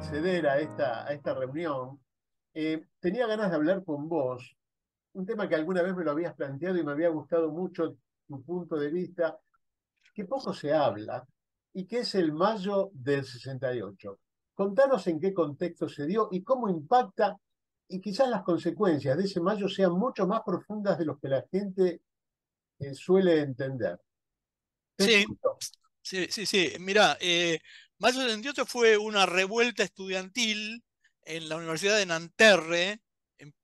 acceder a esta, a esta reunión. Eh, tenía ganas de hablar con vos, un tema que alguna vez me lo habías planteado y me había gustado mucho tu punto de vista, que poco se habla y que es el mayo del 68. Contanos en qué contexto se dio y cómo impacta y quizás las consecuencias de ese mayo sean mucho más profundas de lo que la gente eh, suele entender. Sí, sí, sí, sí, Mira, eh, Mayo 78 fue una revuelta estudiantil en la Universidad de Nanterre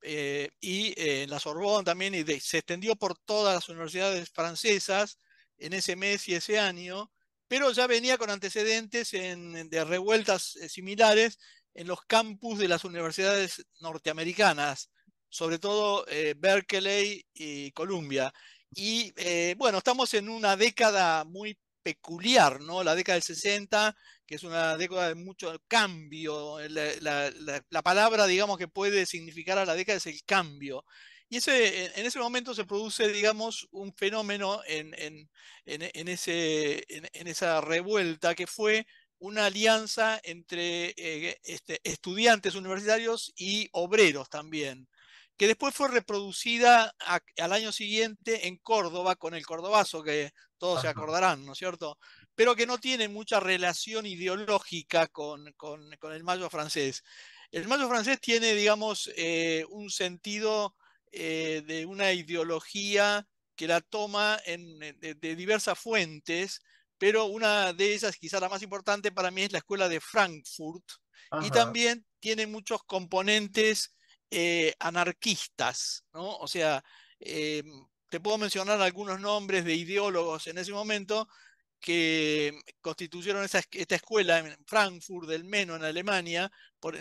eh, y eh, en la Sorbonne también, y se extendió por todas las universidades francesas en ese mes y ese año, pero ya venía con antecedentes de revueltas eh, similares en los campus de las universidades norteamericanas, sobre todo Berkeley y Columbia. Y bueno, estamos en una década muy peculiar, ¿no? La década del 60, que es una década de mucho cambio. Eh, la, palabra, digamos, que puede significar a la década es el cambio. Y en ese momento se produce, digamos, un fenómeno en, esa revuelta que fue una alianza entre eh, este, estudiantes universitarios y obreros también que después fue reproducida al año siguiente en Córdoba con el Cordobazo, que todos se acordarán, ¿no es cierto? Pero que no tiene mucha relación ideológica con, el mayo francés. El mayo francés tiene, digamos, eh, un sentido eh, de una ideología que la toma de, diversas fuentes, pero una de ellas, quizás la más importante para mí, es la escuela de Frankfurt, y también tiene muchos componentes eh, anarquistas, ¿no? O sea, eh, te puedo mencionar algunos nombres de ideólogos en ese momento que constituyeron esa, esta escuela en Frankfurt del Meno, en Alemania,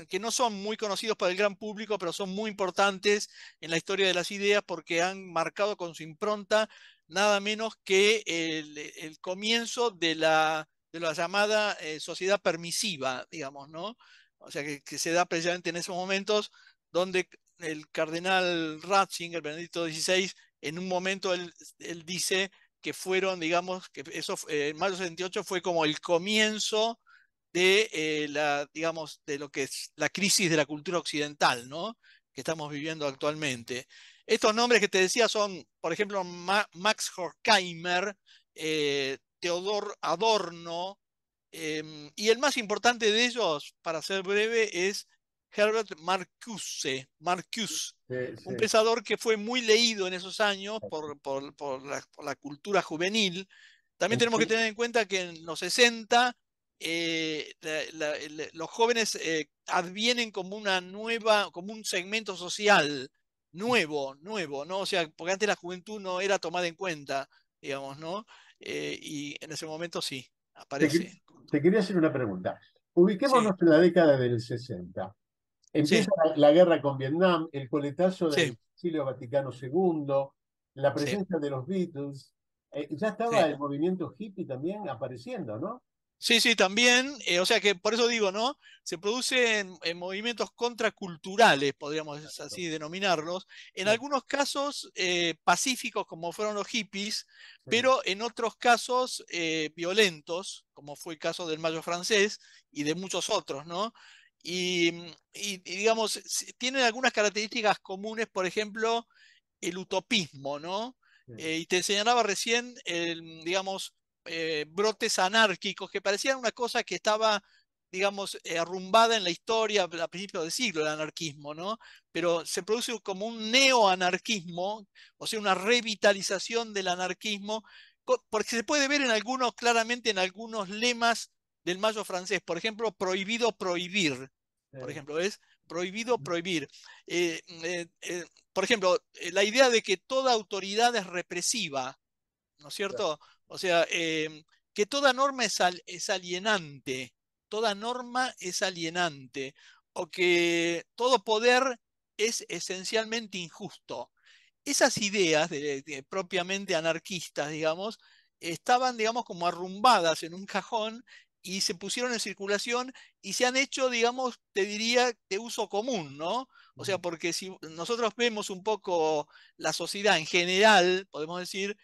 que no son muy conocidos para el gran público, pero son muy importantes en la historia de las ideas porque han marcado con su impronta nada menos que el, comienzo de la, de la llamada eh, sociedad permisiva, digamos, ¿no? O sea, que, que se da precisamente en esos momentos donde el cardenal Ratzinger, Benedicto XVI, en un momento él, dice que fueron, digamos, que eso eh, en mayo 68 fue como el comienzo de eh, la, digamos, de lo que es la crisis de la cultura occidental, ¿no? Que estamos viviendo actualmente. Estos nombres que te decía son, por ejemplo, Max Horkheimer, eh, Teodor Adorno, em, y el más importante de ellos, para ser breve, es Herbert Marcuse, Marcuse un pensador que fue muy leído en esos años por, la, cultura juvenil. También tenemos que tener en cuenta que en los 60 eh, los jóvenes eh, advienen como una nueva, como un segmento social nuevo, nuevo, ¿no? O sea, porque antes la juventud no era tomada en cuenta, digamos, ¿no? Eh, y en ese momento sí, aparece. Te, quería hacer una pregunta. Ubiquémonos en la década del 60. Empieza la, guerra con Vietnam, el coletazo del sí. Vaticano II, la presencia de los Beatles. Eh, ya estaba el movimiento hippie también apareciendo, ¿no? Sí, sí, también. Eh, o sea que por eso digo, ¿no? Se producen en eh, movimientos contraculturales, podríamos así denominarlos. En algunos casos pacíficos, como fueron los hippies, pero en otros casos violentos, como fue el caso del Mayo francés y de muchos otros, ¿no? Mm, y, digamos, tienen algunas características comunes, por ejemplo, el utopismo, ¿no? Eh, y te señalaba recién, el, mm, digamos, eh, brotes anárquicos que parecían una cosa que estaba, digamos, eh, arrumbada en la historia a principios del siglo, el anarquismo, ¿no? Pero se produce como un neoanarquismo, o sea, una revitalización del anarquismo, porque se puede ver en algunos, claramente en algunos lemas del mayo francés, por ejemplo, prohibido prohibir, por ejemplo, es prohibido prohibir. Eh, mm, eh, eh, por ejemplo, la idea de que toda autoridad es represiva, ¿no es cierto? O sea, em, que toda norma es, alienante, toda norma es alienante, o que todo poder es esencialmente injusto. Esas ideas propiamente anarquistas, digamos, estaban, digamos, como arrumbadas en un cajón y se pusieron en circulación y se han hecho, digamos, te diría, de uso común, ¿no? O sea, porque si nosotros vemos un poco la sociedad en general, podemos decir,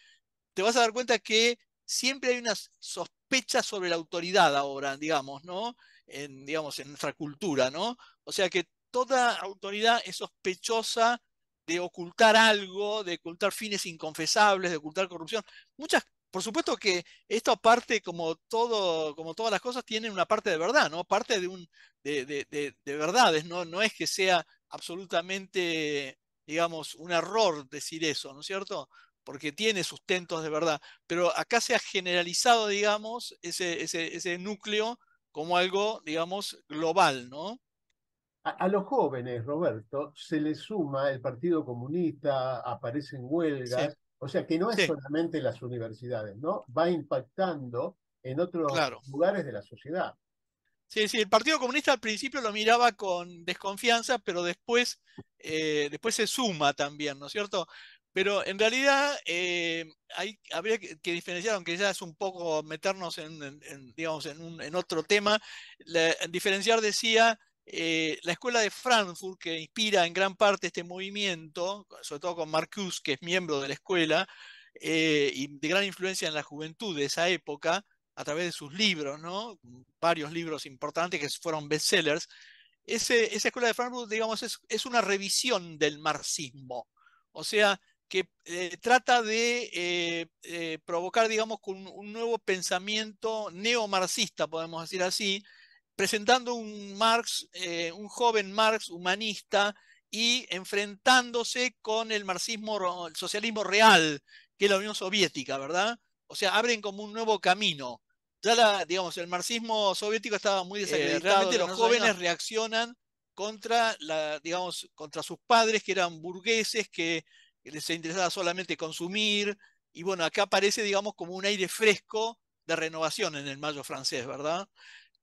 te vas a dar cuenta que siempre hay una sospecha sobre la autoridad ahora, digamos, ¿no? En, digamos, en nuestra cultura, ¿no? O sea que toda autoridad es sospechosa de ocultar algo, de ocultar fines inconfesables, de ocultar corrupción. Muchas por supuesto que esto aparte, como, todo, como todas las cosas, tiene una parte de verdad, ¿no? Parte de, un, de, verdades, ¿no? No es que sea absolutamente, digamos, un error decir eso, ¿no es cierto? porque tiene sustentos de verdad, pero acá se ha generalizado, digamos, ese, ese, núcleo como algo, digamos, global, ¿no? A, los jóvenes, Roberto, se les suma el Partido Comunista, aparecen huelgas, o sea que no es solamente las universidades, ¿no? Va impactando en otros lugares de la sociedad. Sí, sí, el Partido Comunista al principio lo miraba con desconfianza, pero después, eh, después se suma también, ¿no es cierto? Pero en realidad eh, hay, habría que, diferenciar, aunque ya es un poco meternos en, digamos, en, otro tema, diferenciar decía eh, la escuela de Frankfurt, que inspira en gran parte este movimiento, sobre todo con Marcuse, que es miembro de la escuela eh, y de gran influencia en la juventud de esa época, a través de sus libros, ¿no? Mm, varios libros importantes que fueron bestsellers, ese, esa escuela de Frankfurt, digamos, es, una revisión del marxismo. O sea, que eh, trata de provocar, digamos, un, un, nuevo pensamiento neomarxista, podemos decir así, presentando un Marx, eh, un joven Marx humanista y enfrentándose con el marxismo, el socialismo real, que es la Unión Soviética, ¿verdad? O sea, abren como un nuevo camino. Ya la, digamos, el marxismo soviético estaba muy eh, desacreditado. realmente los jóvenes reaccionan contra la, digamos, contra sus padres que eran burgueses, que les interesaba solamente consumir. Y bueno, acá aparece, digamos, como un aire fresco de renovación en el mayo francés, ¿verdad?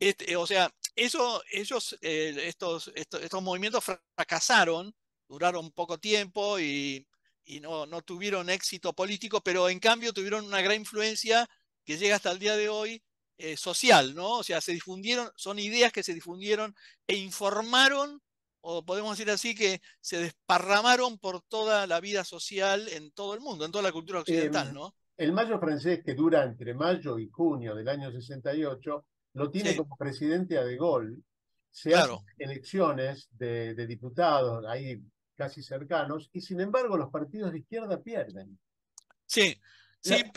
Este, o sea, eso, ellos, eh, estos, estos, movimientos fracasaron, duraron poco tiempo y, no, tuvieron éxito político, pero en cambio tuvieron una gran influencia que llega hasta el día de hoy eh, social, ¿no? O sea, se difundieron, son ideas que se difundieron e informaron, o podemos decir así, que se desparramaron por toda la vida social en todo el mundo, en toda la cultura eh, occidental, ¿no? El mayo francés, que dura entre mayo y junio del año 68, lo tiene como presidente a De Gaulle, se hacen elecciones de, diputados ahí casi cercanos, y sin embargo los partidos de izquierda pierden. Sí,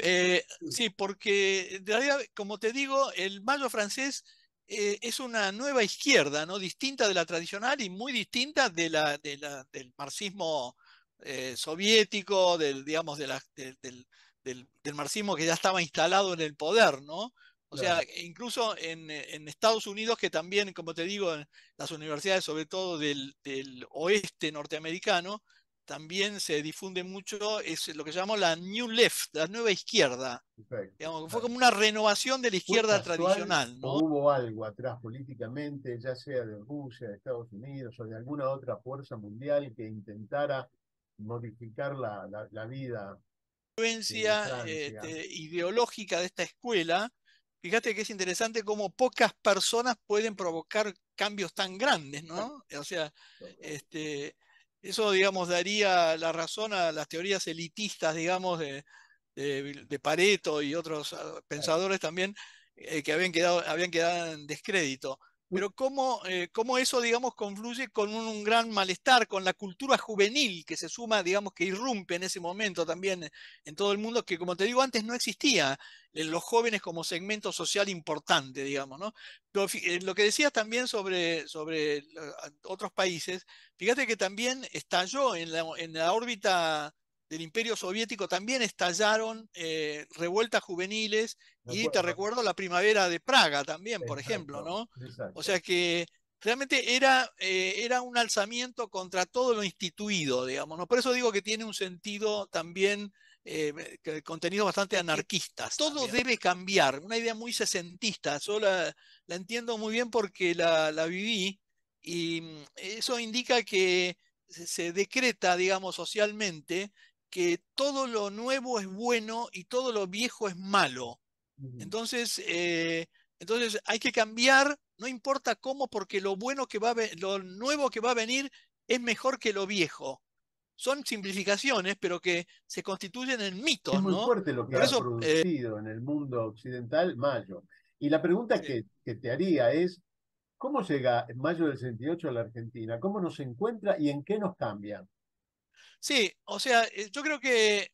eh, sí, porque de como te digo, el mayo francés eh, es una nueva izquierda, ¿no? Distinta de la tradicional y muy distinta de la, del marxismo eh, soviético, del, digamos, de del, del, del, marxismo que ya estaba instalado en el poder, ¿no? O sea, e incluso eh, en, Estados Unidos, que también, como te digo, las universidades, sobre todo del, oeste norteamericano, también se difunde mucho, es lo que llamamos la New Left, la nueva izquierda. fue como una renovación de la izquierda tradicional. ¿no? Hubo algo atrás políticamente, ya sea de Rusia, de Estados Unidos o de alguna otra fuerza mundial que intentara modificar la, vida. La influencia este, ideológica de esta escuela Fíjate que es interesante cómo pocas personas pueden provocar cambios tan grandes, ¿no? O sea, este, eso, digamos, daría la razón a las teorías elitistas, digamos, de, Pareto y otros ah, pensadores también eh, que habían quedado, habían quedado en descrédito pero eh, cómo, eso, digamos, confluye con un, gran malestar, con la cultura juvenil que se suma, digamos, que irrumpe en ese momento también en todo el mundo, que como te digo antes no existía en los jóvenes como segmento social importante, digamos, ¿no? Eh, lo que decías también sobre, sobre eh, otros países, fíjate que también estalló en en la órbita del Imperio Soviético también estallaron eh, revueltas juveniles y te recuerdo la primavera de Praga también, por ejemplo, ¿no? O sea que realmente era, eh, era un alzamiento contra todo lo instituido, digamos, Por eso digo que tiene un sentido también eh, contenido bastante anarquista. Todo debe cambiar, una idea muy sesentista, yo la, entiendo muy bien porque la, viví y mm, eso indica que se decreta, digamos, socialmente que todo lo nuevo es bueno y todo lo viejo es malo. Entonces, eh, entonces hay que cambiar, no importa cómo, porque lo bueno que va lo nuevo que va a venir es mejor que lo viejo. Son simplificaciones, pero que se constituyen en mitos. Es muy fuerte lo que ha eh producido en el mundo occidental Mayo. Y la pregunta que, te haría es, ¿cómo llega en mayo del 68 a la Argentina? ¿Cómo nos encuentra y en qué nos cambia? Sí, o sea, eh, yo creo que,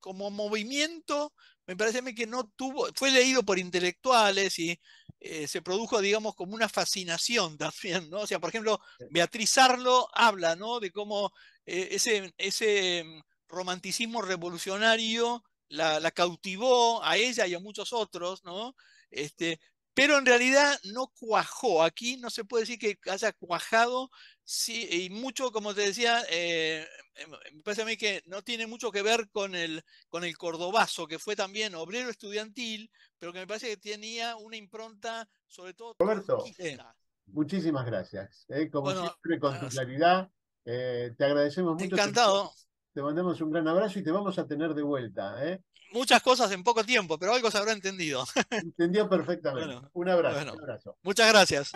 como movimiento, me parece a mí que no tuvo, fue leído por intelectuales y eh, se produjo, digamos, como una fascinación también, ¿no? O sea, por ejemplo, Beatriz Arlo habla, ¿no? De cómo eh, ese, ese mm, romanticismo revolucionario la, cautivó a ella y a muchos otros, ¿no? Este, pero en realidad no cuajó. Aquí no se puede decir que haya cuajado Sí, y mucho, como te decía, eh, em, em, me parece a mí que no tiene mucho que ver con el, con el cordobazo, que fue también obrero estudiantil, pero que me parece que tenía una impronta, sobre todo... Roberto, muchísimas gracias. Eh, como siempre, con tu claridad, eh, te agradecemos mucho. Encantado. Te, mandamos un gran abrazo y te vamos a tener de vuelta. Muchas cosas en poco tiempo, pero algo se habrá entendido. Entendió perfectamente. un abrazo. Muchas gracias.